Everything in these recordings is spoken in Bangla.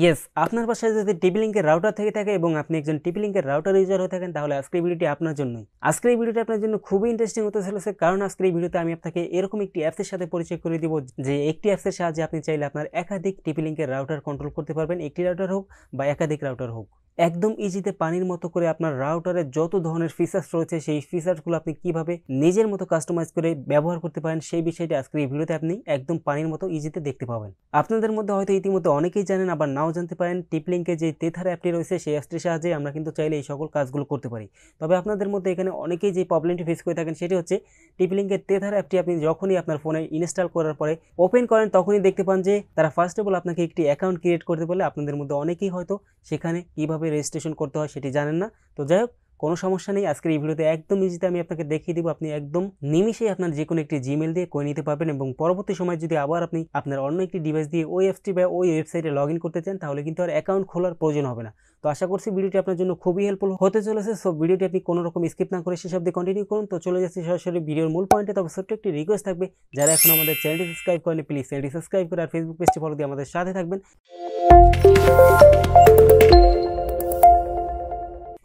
ইয়েস আপনার বাসায় যদি টিভি লিঙ্কের রাউটার থেকে থাকে এবং আপনি একজন টিভি লিঙ্কের রাউটার ইউজার হয়ে থাকেন তাহলে আজকের ভিডিওটি আপনার জন্যই আজকের এই ভিডিওটি আপনার জন্য খুবই ইন্টারেস্টিং হতে চলেছে কারণ আজকের এই ভিডিওতে আমি আপনাকে এরকম একটি অ্যাপসের সাথে পরিচয় করে দিব যে একটি অ্যাপসের সাহায্যে আপনি চাইলে আপনার একাধিক টিভি লিঙ্কের রাউটার কন্ট্রোল করতে পারবেন একটি রাউটার হোক বা একাধিক রাউটার হোক একদম ইজিতে পানির মতো করে আপনার রাউটারে যত ধরনের ফিচার্স রয়েছে সেই ফিচার্সগুলো আপনি কিভাবে নিজের মতো কাস্টমাইজ করে ব্যবহার করতে পারেন সেই বিষয়টি আজকের এই ভিডিওতে আপনি একদম পানির মতো ইজিতে দেখতে পাবেন আপনাদের মধ্যে হয়তো ইতিমধ্যে অনেকেই জানেন আবার নাও জানতে পারেন টিপলিঙ্কের যে তেথার অ্যাপটি রয়েছে সেই অ্যাপটির সাহায্যে আমরা কিন্তু চাইলে এই সকল কাজগুলো করতে পারি তবে আপনাদের মধ্যে এখানে অনেকেই যে প্রবলেমটি ফেস করে থাকেন সেটি হচ্ছে টিপলিঙ্কের তেথার অ্যাপটি আপনি যখনই আপনার ফোনে ইনস্টল করার পরে ওপেন করেন তখনই দেখতে পান যে তারা ফার্স্ট অফ অল আপনাকে একটি অ্যাকাউন্ট ক্রিয়েট করতে বলে আপনাদের মধ্যে অনেকেই হয়তো সেখানে কীভাবে রেজিস্ট্রেশন করতে হয় সেটি জানেন না তো যাই হোক কোনো সমস্যা নেই আজকের এই ভিডিওতে একদম ইজিতে আমি আপনাকে দেখিয়ে দিব আপনি একদম নিমিশেই আপনার যে কোনো একটি জিমেল দিয়ে করে নিতে পারবেন এবং পরবর্তী সময় যদি আবার আপনি আপনার অন্য একটি ডিভাইস দিয়ে ওই অ্যাপসটি বা ওই ওয়েবসাইটে লগ করতে চান তাহলে কিন্তু আর অ্যাকাউন্ট খোলার প্রয়োজন হবে না তো আশা করছি ভিডিওটি আপনার জন্য খুবই হেল্পফুল হতে চলেছে সো ভিডিওটি আপনি কোনো রকম স্কিপ না করে সেসব দিয়ে কন্টিনিউ করুন তো চলে যাচ্ছি সরাসরি ভিডিওর মূল পয়েন্টে তবে ছোট্ট একটি রিকোয়েস্ট থাকবে যারা এখন আমাদের চ্যানেলটি সাবস্ক্রাইব করেন প্লিজ চ্যানেলটি সাবস্ক্রাইব করে আর ফেসবুক পেজটি ফলো দিয়ে আমাদের সাথে থাকবেন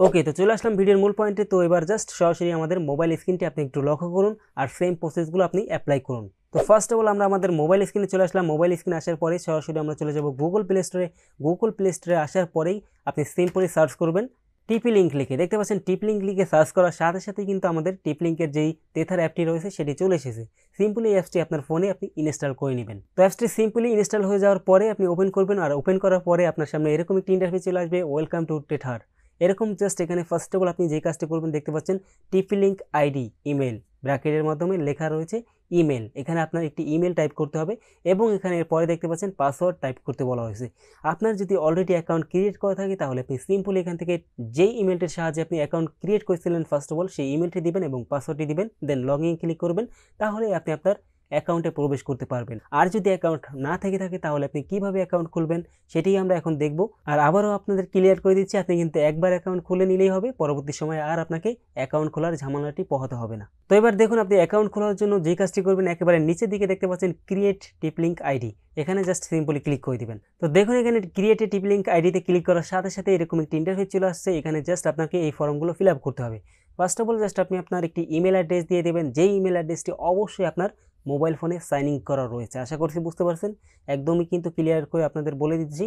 ওকে তো চলে আসলাম ভিডিওর মূল পয়েন্টে তো এবার জাস্ট সরাসরি আমাদের মোবাইল স্ক্রিনটি আপনি একটু লক্ষ্য করুন আর সেম প্রসেসগুলো আপনি অ্যাপ্লাই করুন তো ফার্স্ট অফ অল আমরা আমাদের মোবাইল স্ক্রিনে চলে আসলাম মোবাইল স্ক্রিনে আসার পরে সরাসরি আমরা চলে যাব গুগল প্লে স্টোরে গুগল প্লে স্টোরে আসার পরেই আপনি সিম্পলি সার্চ করবেন টিপি লিঙ্ক লিখে দেখতে পাচ্ছেন টিপ লিঙ্ক লিখে সার্চ করার সাথে সাথে কিন্তু আমাদের টিপ লিঙ্কের যেই তেথার অ্যাপটি রয়েছে সেটি চলে এসেছে সিম্পলি এই অ্যাপটি আপনার ফোনে আপনি ইনস্টল করে নেবেন তো অ্যাপসটি সিম্পলি ইনস্টল হয়ে যাওয়ার পরে আপনি ওপেন করবেন আর ওপেন করার পরে আপনার সামনে এরকম একটি ইন্টারভিউ চলে আসবে ওয়েলকাম টু টেথার এরকম জাস্ট এখানে ফার্স্ট অফ অল আপনি যে কাজটি করবেন দেখতে পাচ্ছেন টিপি লিঙ্ক আইডি ইমেল ব্র্যাকেটের মাধ্যমে লেখা রয়েছে ইমেল এখানে আপনার একটি ইমেল টাইপ করতে হবে এবং এখানে পরে দেখতে পাচ্ছেন পাসওয়ার্ড টাইপ করতে বলা হয়েছে আপনার যদি অলরেডি অ্যাকাউন্ট ক্রিয়েট করা থাকে তাহলে আপনি সিম্পলি এখান থেকে যেই ইমেলটির সাহায্যে আপনি অ্যাকাউন্ট ক্রিয়েট করেছিলেন ফার্স্ট অফ অল সেই ইমেলটি দিবেন এবং পাসওয়ার্ডটি দিবেন দেন লগ ইন ক্লিক করবেন তাহলে আপনি আপনার অ্যাকাউন্টে প্রবেশ করতে পারবেন আর যদি অ্যাকাউন্ট না থেকে থাকে তাহলে আপনি কিভাবে অ্যাকাউন্ট খুলবেন সেটাই আমরা এখন দেখব আর আবারও আপনাদের ক্লিয়ার করে দিচ্ছি আপনি কিন্তু একবার অ্যাকাউন্ট খুলে নিলেই হবে পরবর্তী সময় আর আপনাকে অ্যাকাউন্ট খোলার ঝামেলাটি পোহাতে হবে না তো এবার দেখুন আপনি অ্যাকাউন্ট খোলার জন্য যে কাজটি করবেন একেবারে নিচের দিকে দেখতে পাচ্ছেন ক্রিয়েট টিপলিঙ্ক আইডি এখানে জাস্ট সিম্পলি ক্লিক করে দিবেন তো দেখুন এখানে ক্রিয়েটে টিপলিঙ্ক আইডিতে ক্লিক করার সাথে সাথে এরকম একটি ইন্টারভিউ চলে আসছে এখানে জাস্ট আপনাকে এই ফর্মগুলো ফিল আপ করতে হবে ফার্স্ট অফ অল জাস্ট আপনি আপনার একটি ইমেল অ্যাড্রেস দিয়ে দেবেন যেই ইমেল অ্যাড্রেসটি অবশ্যই আপনার মোবাইল ফোনে সাইন ইন করা রয়েছে আশা করছি বুঝতে পারছেন একদমই কিন্তু ক্লিয়ার করে আপনাদের বলে দিচ্ছি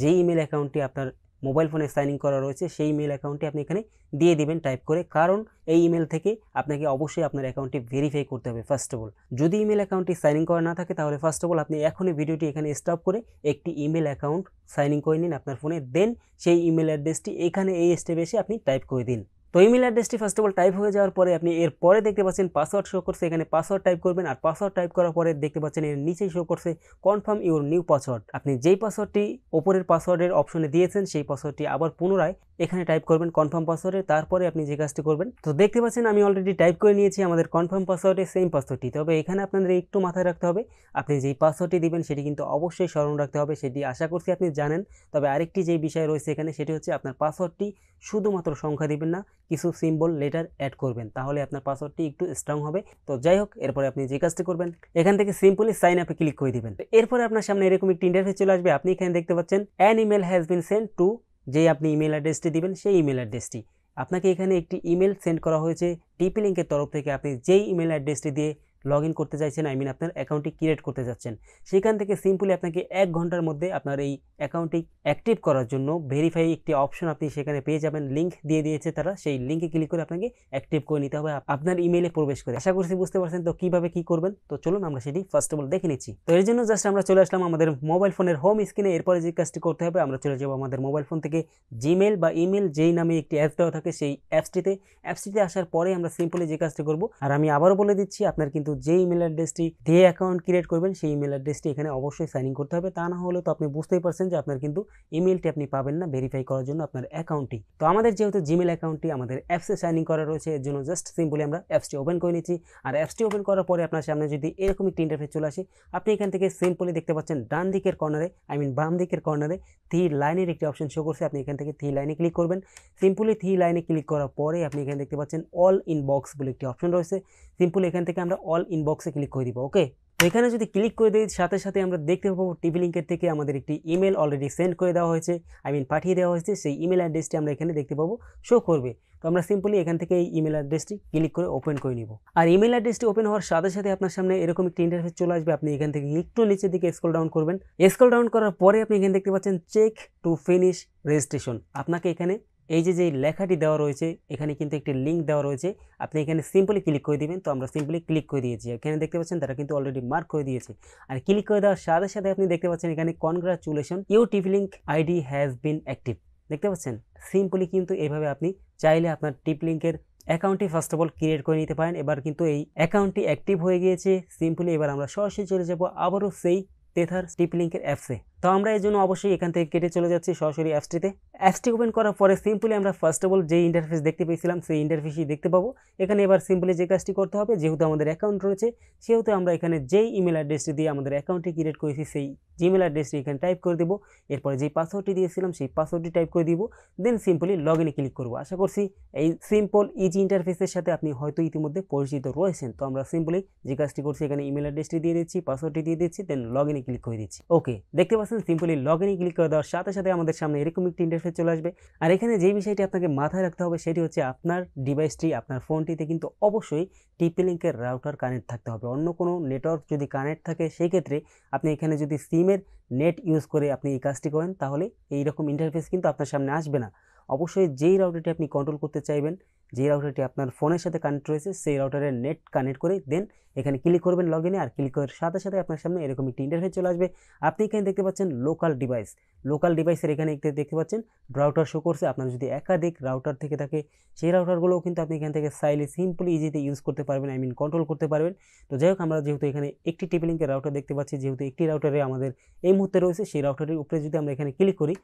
যে ইমেল অ্যাকাউন্টটি আপনার মোবাইল ফোনে সাইন ইন করা রয়েছে সেই ইমেল অ্যাকাউন্টটি আপনি এখানে দিয়ে দিবেন টাইপ করে কারণ এই ইমেল থেকে আপনাকে অবশ্যই আপনার অ্যাকাউন্টটি ভেরিফাই করতে হবে ফার্স্ট অফ অল যদি ইমেল অ্যাকাউন্টটি সাইন ইন করা না থাকে তাহলে ফার্স্ট অফ অল আপনি এখনই ভিডিওটি এখানে স্টপ করে একটি ইমেল অ্যাকাউন্ট সাইন ইন করে নিন আপনার ফোনে দেন সেই ইমেল অ্যাড্রেসটি এখানে এই স্টেপে এসে আপনি টাইপ করে দিন তো ইমেল অ্যাড্রেসটি ফার্স্ট অফ অল টাইপ হয়ে যাওয়ার পরে আপনি এর পরে দেখতে পাচ্ছেন পাসওয়ার্ড শো করছে এখানে পাসওয়ার্ড টাইপ করবেন আর পাসওয়ার্ড টাইপ করার পরে দেখতে পাচ্ছেন এর নিচেই শো করছে কনফার্ম ইউর নিউ পাসওয়ার্ড আপনি যেই পাসওয়ার্ডটি ওপরের পাসওয়ার্ডের অপশনে দিয়েছেন সেই পাসওয়ার্ডটি আবার পুনরায় এখানে টাইপ করবেন কনফার্ম পাসওয়ার্ডে তারপরে আপনি যে কাজটি করবেন তো দেখতে পাচ্ছেন আমি অলরেডি টাইপ করে নিয়েছি আমাদের কনফার্ম পাসওয়ার্ডে সেম পাসওয়ার্ডটি তবে এখানে আপনাদের একটু মাথায় রাখতে হবে আপনি যেই পাসওয়ার্ডটি দিবেন সেটি কিন্তু অবশ্যই স্মরণ রাখতে হবে সেটি আশা করছি আপনি জানেন তবে আরেকটি যেই বিষয় রয়েছে এখানে সেটি হচ্ছে আপনার পাসওয়ার্ডটি শুধুমাত্র সংখ্যা দিবেন না কিছু সিম্বল লেটার অ্যাড করবেন তাহলে আপনার পাসওয়ার্ডটি একটু স্ট্রং হবে তো যাই হোক এরপরে আপনি যে কাজটি করবেন এখান থেকে সিম্পলি সাইন আপে ক্লিক করে দিবেন এরপরে আপনার সামনে এরকম একটি ইন্টারভিউ চলে আসবে আপনি এখানে দেখতে পাচ্ছেন an email has been sent to যেই আপনি ইমেল অ্যাড্রেসটি দিবেন সেই ইমেল অ্যাড্রেসটি আপনাকে এখানে একটি ইমেল সেন্ড করা হয়েছে টিপি লিঙ্কের তরফ থেকে আপনি যেই ইমেল অ্যাড্রেসটি দিয়ে লগ ইন করতে চাইছেন আই মিন আপনার অ্যাকাউন্টটি ক্রিয়েট করতে যাচ্ছেন সেখান থেকে সিম্পলি আপনাকে এক ঘন্টার মধ্যে আপনার এই অ্যাকাউন্টটি অ্যাক্টিভ করার জন্য ভেরিফাই একটি অপশন আপনি সেখানে পেয়ে যাবেন লিঙ্ক দিয়ে দিয়েছে তারা সেই লিঙ্কে ক্লিক করে আপনাকে অ্যাক্টিভ করে নিতে হবে আপনার ইমেলে প্রবেশ করে আশা করছি বুঝতে পারছেন তো কীভাবে কী করবেন তো চলুন আমরা সেটি ফার্স্ট অফ অল দেখে নিচ্ছি তো এর জন্য জাস্ট আমরা চলে আসলাম আমাদের মোবাইল ফোনের হোম স্ক্রিনে এরপরে যে কাজটি করতে হবে আমরা চলে যাবো আমাদের মোবাইল ফোন থেকে জিমেল বা ইমেল যেই নামে একটি অ্যাপ দেওয়া থাকে সেই অ্যাপসটিতে অ্যাপসটিতে আসার পরে আমরা সিম্পলি যে কাজটি করব আর আমি আবারও বলে দিচ্ছি আপনার কিন্তু যে ইমেল অ্যাড্রেসটি দিয়ে অ্যাকাউন্ট ক্রিয়েট করবেন সেই ইমেল অ্যাড্রেসটি এখানে অবশ্যই সাইন ইন করতে হবে তা না হলে তো আপনি বুঝতেই পারছেন যে আপনার কিন্তু ইমেলটি আপনি পাবেন না ভেরিফাই করার জন্য আপনার অ্যাকাউন্টটি তো আমাদের যেহেতু জিমেল অ্যাকাউন্টটি আমাদের অ্যাপসে সাইন ইন করা রয়েছে এর জন্য জাস্ট সিম্পলি আমরা অ্যাপসটি ওপেন করে নিচ্ছি আর অ্যাপসটি ওপেন করার পরে আপনার সামনে যদি এরকম একটি ইন্টারফেস চলে আসে আপনি এখান থেকে সিম্পলি দেখতে পাচ্ছেন ডান দিকের কর্নারে আই মিন বাম দিকের কর্নারে থ্রি লাইনের একটি অপশন শো করছে আপনি এখান থেকে থ্রি লাইনে ক্লিক করবেন সিম্পলি থ্রি লাইনে ক্লিক করার পরে আপনি এখানে দেখতে পাচ্ছেন অল ইনবক্স বলে একটি অপশন রয়েছে সিম্পলি এখান থেকে আমরা অল অল ইনবক্সে ক্লিক করে দিব ওকে তো এখানে যদি ক্লিক করে দিই সাথে সাথে আমরা দেখতে পাবো টিভি লিঙ্কের থেকে আমাদের একটি ইমেল অলরেডি সেন্ড করে দেওয়া হয়েছে আই মিন পাঠিয়ে দেওয়া হয়েছে সেই ইমেল অ্যাড্রেসটি আমরা এখানে দেখতে পাবো শো করবে তো আমরা সিম্পলি এখান থেকে এই ইমেল অ্যাড্রেসটি ক্লিক করে ওপেন করে নিব আর ইমেল অ্যাড্রেসটি ওপেন হওয়ার সাথে সাথে আপনার সামনে এরকম একটি ইন্টারফেস চলে আসবে আপনি এখান থেকে একটু নিচের দিকে স্কল ডাউন করবেন স্কল ডাউন করার পরে আপনি এখানে দেখতে পাচ্ছেন চেক টু ফিনিশ রেজিস্ট্রেশন আপনাকে এখানে এই যে যে লেখাটি দেওয়া রয়েছে এখানে কিন্তু একটি লিঙ্ক দেওয়া রয়েছে আপনি এখানে সিম্পলি ক্লিক করে দিবেন তো আমরা সিম্পলি ক্লিক করে দিয়েছি এখানে দেখতে পাচ্ছেন তারা কিন্তু অলরেডি মার্ক করে দিয়েছে আর ক্লিক করে দেওয়ার সাথে সাথে আপনি দেখতে পাচ্ছেন এখানে congratulation you TV link ID has been active দেখতে পাচ্ছেন সিম্পলি কিন্তু এভাবে আপনি চাইলে আপনার টিপ লিঙ্কের অ্যাকাউন্টটি ফার্স্ট অফ অল ক্রিয়েট করে নিতে পারেন এবার কিন্তু এই অ্যাকাউন্টটি অ্যাক্টিভ হয়ে গিয়েছে সিম্পলি এবার আমরা সরাসরি চলে যাব আবারও সেই তেথার টিপ লিঙ্কের অ্যাপসে তো আমরা এই জন্য অবশ্যই এখান থেকে কেটে চলে যাচ্ছি সরাসরি অ্যাপসটিতে অ্যাপসটি ওপেন করার পরে সিম্পলি আমরা ফার্স্ট অফ অল যে ইন্টারফেস দেখতে পেয়েছিলাম সেই ইন্টারফেসই দেখতে পাবো এখানে এবার সিম্পলি যে কাজটি করতে হবে যেহেতু আমাদের অ্যাকাউন্ট রয়েছে সেহেতু আমরা এখানে যেই ইমেল অ্যাড্রেসটি দিয়ে আমাদের অ্যাকাউন্টটি ক্রিয়েট করেছি সেই জিমেল অ্যাড্রেসটি এখানে টাইপ করে দেবো এরপরে যেই পাসওয়ার্ডটি দিয়েছিলাম সেই পাসওয়ার্ডটি টাইপ করে দিব দেন সিম্পলি লগ ইনে ক্লিক করবো আশা করছি এই সিম্পল ইজি ইন্টারফেসের সাথে আপনি হয়তো ইতিমধ্যে পরিচিত রয়েছেন তো আমরা সিম্পলি যে কাজটি করছি এখানে ইমেল অ্যাড্রেসটি দিয়ে দিচ্ছি পাসওয়ার্ডটি দিয়ে দিচ্ছি দেন লগ ইনে ক্লিক করে দিচ্ছি ওকে দেখতে পাচ্ছেন আসেন সিম্পলি লগ ইনে ক্লিক করে দেওয়ার সাথে সাথে আমাদের সামনে এরকম একটি ইন্টারফেস চলে আসবে আর এখানে যে বিষয়টি আপনাকে মাথায় রাখতে হবে সেটি হচ্ছে আপনার ডিভাইসটি আপনার ফোনটিতে কিন্তু অবশ্যই টিপি লিঙ্কের রাউটার কানেক্ট থাকতে হবে অন্য কোনো নেটওয়ার্ক যদি কানেক্ট থাকে সেই ক্ষেত্রে আপনি এখানে যদি সিমের নেট ইউজ করে আপনি এই কাজটি করেন তাহলে এইরকম ইন্টারফেস কিন্তু আপনার সামনে আসবে না অবশ্যই যেই রাউটারটি আপনি কন্ট্রোল করতে চাইবেন যে রাউটারটি আপনার ফোনের সাথে কানেক্ট রয়েছে সেই রাউটারের নেট কানেক্ট করে দেন এখানে ক্লিক করবেন লগ আর ক্লিক করার সাথে সাথে আপনার সামনে এরকম একটি ইন্টারফেস চলে আসবে আপনি এখানে দেখতে পাচ্ছেন লোকাল ডিভাইস লোকাল ডিভাইসের এখানে দেখতে পাচ্ছেন রাউটার শো করছে আপনার যদি একাধিক রাউটার থেকে থাকে সেই রাউটারগুলোও কিন্তু আপনি এখান থেকে সাইলে সিম্পলি ইজিতে ইউজ করতে পারবেন আই মিন কন্ট্রোল করতে পারবেন তো যাই হোক আমরা যেহেতু এখানে একটি টেবিলিংকের রাউটার দেখতে পাচ্ছি যেহেতু একটি রাউটারে আমাদের এই মুহূর্তে রয়েছে সেই রাউটারের উপরে যদি আমরা এখানে ক্লিক করি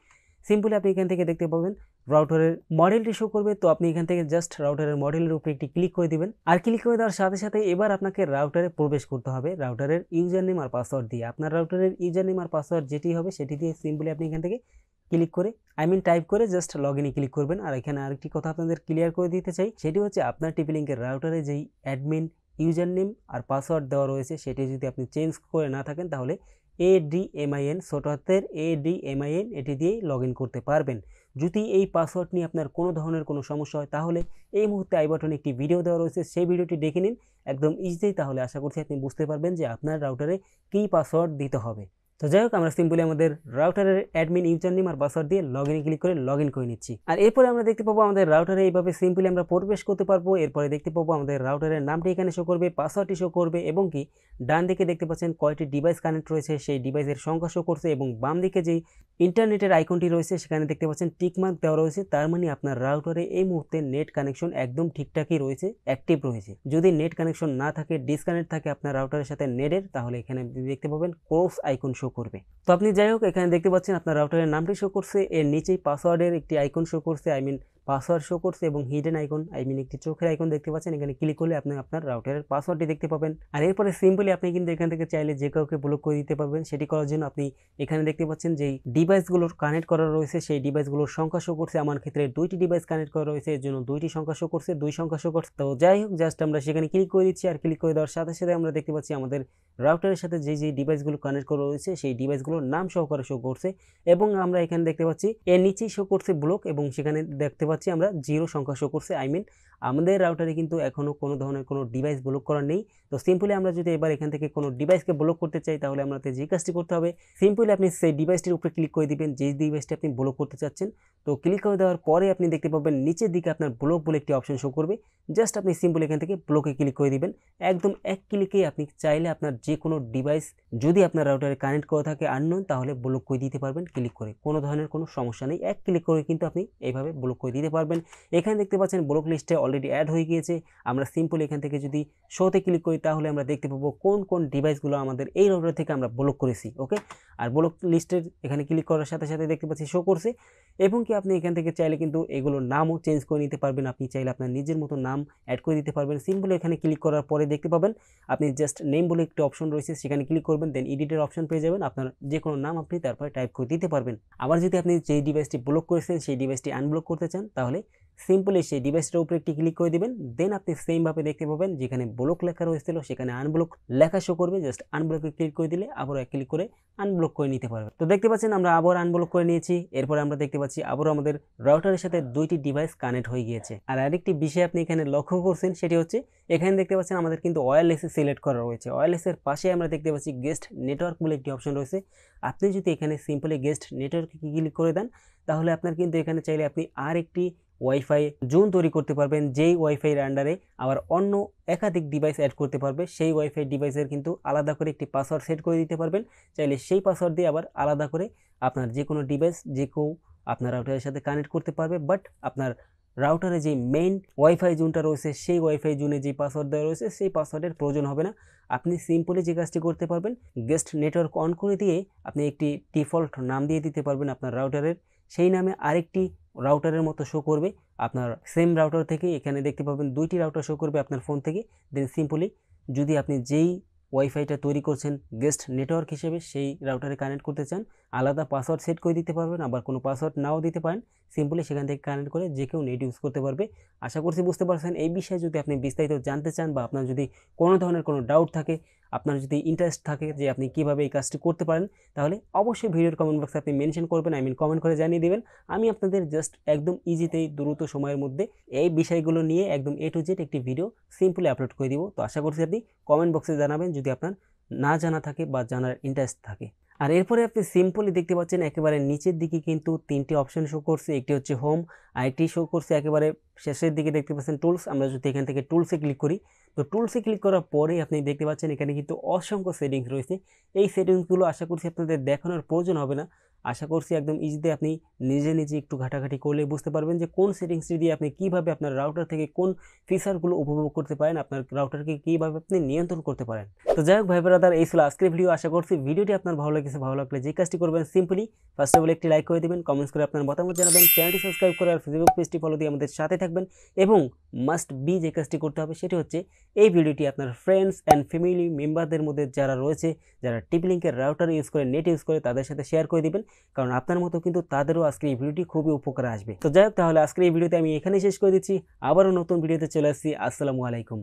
সিম্পলি আপনি এখান থেকে দেখতে পাবেন রাউটারের মডেলটি শো করবে তো আপনি এখান থেকে জাস্ট রাউটারের মডেলের উপরে একটি ক্লিক করে দিবেন আর ক্লিক করে দেওয়ার সাথে সাথে এবার আপনাকে রাউটারে প্রবেশ করতে হবে রাউটারের ইউজার নেম আর পাসওয়ার্ড দিয়ে আপনার রাউটারের ইউজার নেম আর পাসওয়ার্ড যেটি হবে সেটি দিয়ে সিম্পলি আপনি এখান থেকে ক্লিক করে আই মিন টাইপ করে জাস্ট লগ ইনে ক্লিক করবেন আর এখানে আরেকটি কথা আপনাদের ক্লিয়ার করে দিতে চাই সেটি হচ্ছে আপনার টিপিলিঙ্কের রাউটারে যেই অ্যাডমিন ইউজার নেম আর পাসওয়ার্ড দেওয়া রয়েছে সেটি যদি আপনি চেঞ্জ করে না থাকেন তাহলে এ ডি এমআইএন ছোট হাতের এ ডি এমআইএন এটি দিয়েই লগ করতে পারবেন যদি এই পাসওয়ার্ড নিয়ে আপনার কোনো ধরনের কোনো সমস্যা হয় তাহলে এই মুহূর্তে আই বাটনে একটি ভিডিও দেওয়া রয়েছে সেই ভিডিওটি দেখে নিন একদম ইজিতেই তাহলে আশা করছি আপনি বুঝতে পারবেন যে আপনার রাউটারে কী পাসওয়ার্ড দিতে হবে তো যাই হোক আমরা সিম্পলি আমাদের রাউটারের অ্যাডমিন ইউজার নেম আর পাসওয়ার্ড দিয়ে লগ ইনে ক্লিক করে লগ ইন করে নিচ্ছি আর এরপরে আমরা দেখতে পাবো আমাদের রাউটারে এইভাবে সিম্পলি আমরা প্রবেশ করতে পারবো এরপরে দেখতে পাবো আমাদের রাউটারের নামটি এখানে শো করবে পাসওয়ার্ডটি শো করবে এবং কি ডান দিকে দেখতে পাচ্ছেন কয়টি ডিভাইস কানেক্ট রয়েছে সেই ডিভাইসের সংখ্যা শো করছে এবং বাম দিকে যেই ইন্টারনেটের আইকনটি রয়েছে সেখানে দেখতে পাচ্ছেন টিকমার্ক দেওয়া রয়েছে তার মানে আপনার রাউটারে এই মুহূর্তে নেট কানেকশন একদম ঠিকঠাকই রয়েছে অ্যাক্টিভ রয়েছে যদি নেট কানেকশন না থাকে ডিসকানেক্ট থাকে আপনার রাউটারের সাথে নেটের তাহলে এখানে দেখতে পাবেন কোর্স আইকন শো করবে তো আপনি যাই হোক এখানে দেখতে পাচ্ছেন আপনার রাউটারের নামটি শো করছে এর নিচেই পাসওয়ার্ডের একটি আইকন শো করছে আই মিন পাসওয়ার্ড শো করছে এবং হিডেন আইকন আই মিন একটি চোখের আইকন দেখতে পাচ্ছেন এখানে ক্লিক করলে আপনি আপনার রাউটারের পাসওয়ার্ডটি দেখতে পাবেন আর এরপরে সিম্পলি আপনি কিন্তু এখান থেকে চাইলে যে কাউকে ব্লক করে দিতে পারবেন সেটি করার জন্য আপনি এখানে দেখতে পাচ্ছেন যেই ডিভাইসগুলোর কানেক্ট করা রয়েছে সেই ডিভাইসগুলোর সংখ্যা শো করছে আমার ক্ষেত্রে দুইটি ডিভাইস কানেক্ট করা রয়েছে এর জন্য দুইটি সংখ্যা শো করছে দুই সংখ্যা শো করছে তো যাই হোক জাস্ট আমরা সেখানে ক্লিক করে দিচ্ছি আর ক্লিক করে দেওয়ার সাথে সাথে আমরা দেখতে পাচ্ছি আমাদের রাউটারের সাথে যে যে ডিভাইসগুলো কানেক্ট করা রয়েছে সেই ডিভাইসগুলোর নাম সহকারে শো করছে এবং আমরা এখানে দেখতে পাচ্ছি এর নিচেই শো করছে ব্লক এবং সেখানে দেখতে পাচ্ছি পাচ্ছি আমরা জিরো সংখ্যা শো করছে আই মিন আমাদের রাউটারে কিন্তু এখনও কোনো ধরনের কোনো ডিভাইস ব্লক করা নেই তো সিম্পলি আমরা যদি এবার এখান থেকে কোনো ডিভাইসকে ব্লক করতে চাই তাহলে আমাদের যে কাজটি করতে হবে সিম্পলি আপনি সেই ডিভাইসটির উপরে ক্লিক করে দিবেন যে ডিভাইসটি আপনি ব্লক করতে চাচ্ছেন তো ক্লিক করে দেওয়ার পরে আপনি দেখতে পাবেন নিচের দিকে আপনার ব্লক বলে একটি অপশন শো করবে জাস্ট আপনি সিম্পলি এখান থেকে ব্লকে ক্লিক করে দিবেন একদম এক ক্লিকেই আপনি চাইলে আপনার যে কোনো ডিভাইস যদি আপনার রাউটারে কানেক্ট করা থাকে আননোন তাহলে ব্লক করে দিতে পারবেন ক্লিক করে কোনো ধরনের কোনো সমস্যা নেই এক ক্লিক করে কিন্তু আপনি এইভাবে ব্লক করে দিতে পারবেন এখানে দেখতে পাচ্ছেন ব্লক লিস্টে অলরেডি অ্যাড হয়ে গিয়েছে আমরা সিম্পলি এখান থেকে যদি শোতে ক্লিক করি তাহলে আমরা দেখতে পাবো কোন কোন ডিভাইসগুলো আমাদের এই রাউটার থেকে আমরা ব্লক করেছি ওকে আর ব্লক লিস্টের এখানে ক্লিক করার সাথে সাথে দেখতে পাচ্ছি শো করছে এবং কি আপনি এখান থেকে চাইলে কিন্তু এগুলোর নামও চেঞ্জ করে নিতে পারবেন আপনি চাইলে আপনার নিজের মতো নাম অ্যাড করে দিতে পারবেন সিম্পলি এখানে ক্লিক করার পরে দেখতে পাবেন আপনি জাস্ট নেম বলে একটি অপশন রয়েছে সেখানে ক্লিক করবেন দেন এডিটের অপশন পেয়ে যাবেন আপনার যে কোনো নাম আপনি তারপরে টাইপ করে দিতে পারবেন আবার যদি আপনি যেই ডিভাইসটি ব্লক করেছেন সেই ডিভাইসটি আনব্লক করতে চান তাহলে সিম্পলি সেই ডিভাইসটার উপরে একটি ক্লিক করে দেবেন দেন আপনি সেমভাবে দেখতে পাবেন যেখানে ব্লক লেখা রয়েছিল সেখানে আনব্লক লেখা শো করবে জাস্ট আনব্লকে ক্লিক করে দিলে আবার ক্লিক করে আনব্লক করে নিতে পারবেন তো দেখতে পাচ্ছেন আমরা আবার আনব্লক করে নিয়েছি এরপর আমরা দেখতে পাচ্ছি আবারও আমাদের রাউটারের সাথে দুইটি ডিভাইস কানেক্ট হয়ে গিয়েছে আর আরেকটি বিষয় আপনি এখানে লক্ষ্য করছেন সেটি হচ্ছে এখানে দেখতে পাচ্ছেন আমাদের কিন্তু ওয়্যারলেসে সিলেক্ট করা রয়েছে ওয়্যারলেসের পাশে আমরা দেখতে পাচ্ছি গেস্ট নেটওয়ার্ক বলে একটি অপশন রয়েছে আপনি যদি এখানে সিম্পলি গেস্ট নেটওয়ার্কে ক্লিক করে দেন তাহলে আপনার কিন্তু এখানে চাইলে আপনি আর একটি ওয়াইফাই জোন তৈরি করতে পারবেন যেই ওয়াইফাইয়ের আন্ডারে আবার অন্য একাধিক ডিভাইস অ্যাড করতে পারবে সেই ওয়াইফাই ডিভাইসের কিন্তু আলাদা করে একটি পাসওয়ার্ড সেট করে দিতে পারবেন চাইলে সেই পাসওয়ার্ড দিয়ে আবার আলাদা করে আপনার যে কোনো ডিভাইস যে কেউ আপনার রাউটারের সাথে কানেক্ট করতে পারবে বাট আপনার রাউটারে যে মেইন ওয়াইফাই জোনটা রয়েছে সেই ওয়াইফাই জোনে যে পাসওয়ার্ড দেওয়া রয়েছে সেই পাসওয়ার্ডের প্রয়োজন হবে না আপনি সিম্পলি যে কাজটি করতে পারবেন গেস্ট নেটওয়ার্ক অন করে দিয়ে আপনি একটি ডিফল্ট নাম দিয়ে দিতে পারবেন আপনার রাউটারের সেই নামে আরেকটি রাউটারের মতো শো করবে আপনার সেম রাউটার থেকে এখানে দেখতে পাবেন দুইটি রাউটার শো করবে আপনার ফোন থেকে দেন সিম্পলি যদি আপনি যেই ওয়াইফাইটা তৈরি করছেন গেস্ট নেটওয়ার্ক হিসেবে সেই রাউটারে কানেক্ট করতে চান আলাদা পাসওয়ার্ড সেট করে দিতে পারবেন আবার কোনো পাসওয়ার্ড নাও দিতে পারেন সিম্পলি সেখান থেকে কানেক্ট করে যে কেউ নেট ইউজ করতে পারবে আশা করছি বুঝতে পারছেন এই বিষয়ে যদি আপনি বিস্তারিত জানতে চান বা আপনার যদি কোনো ধরনের কোনো ডাউট থাকে আপনার যদি ইন্টারেস্ট থাকে যে আপনি কীভাবে এই কাজটি করতে পারেন তাহলে অবশ্যই ভিডিওর কমেন্ট বক্সে আপনি মেনশন করবেন আই মিন কমেন্ট করে জানিয়ে দেবেন আমি আপনাদের জাস্ট একদম ইজিতেই দ্রুত সময়ের মধ্যে এই বিষয়গুলো নিয়ে একদম এ টু জেড একটি ভিডিও সিম্পলি আপলোড করে দিব তো আশা করছি আপনি কমেন্ট বক্সে জানাবেন যদি আপনার না জানা থাকে বা জানার ইন্টারেস্ট থাকে আর এরপরে আপনি সিম্পলি দেখতে পাচ্ছেন একেবারে নিচের দিকে কিন্তু তিনটি অপশন শো করছে একটি হচ্ছে হোম আর একটি শো করছে একেবারে শেষের দিকে দেখতে পাচ্ছেন টুলস আমরা যদি এখান থেকে টুলসে ক্লিক করি তো টুলসে ক্লিক করার পরে আপনি দেখতে পাচ্ছেন এখানে কিন্তু অসংখ্য সেটিংস রয়েছে এই সেটিংসগুলো আশা করছি আপনাদের দেখানোর প্রয়োজন হবে না আশা করছি একদম ইজিতে আপনি নিজে নিজে একটু ঘাটাঘাটি করলে বুঝতে পারবেন যে কোন সেটিংসটি দিয়ে আপনি কীভাবে আপনার রাউটার থেকে কোন ফিচারগুলো উপভোগ করতে পারেন আপনার রাউটারকে কীভাবে আপনি নিয়ন্ত্রণ করতে পারেন তো যাই হোক ভাই ব্রাদার এই ছিল আজকের ভিডিও আশা করছি ভিডিওটি আপনার ভালো লাগছে ভালো লাগলে যে কাজটি করবেন সিম্পলি ফার্স্ট অফ অল একটি লাইক করে দেবেন কমেন্টস করে আপনার মতামত জানাবেন চ্যানেলটি সাবস্ক্রাইব করে আর ফেসবুক পেজটি ফলো দিয়ে আমাদের সাথে থাকবেন এবং মাস্ট বি যে কাজটি করতে হবে সেটি হচ্ছে এই ভিডিওটি আপনার ফ্রেন্ডস অ্যান্ড ফ্যামিলি মেম্বারদের মধ্যে যারা রয়েছে যারা টিপলিঙ্কের রাউটার ইউজ করে নেট ইউজ করে তাদের সাথে শেয়ার করে দেবেন কারণ আপনার মতো কিন্তু তাদেরও আজকে এই ভিডিওটি খুবই উপকার আসবে তো যাই হোক তাহলে আজকের এই ভিডিওতে আমি এখানেই শেষ করে দিচ্ছি আবারও নতুন ভিডিওতে চলে আসছি আসসালামু আলাইকুম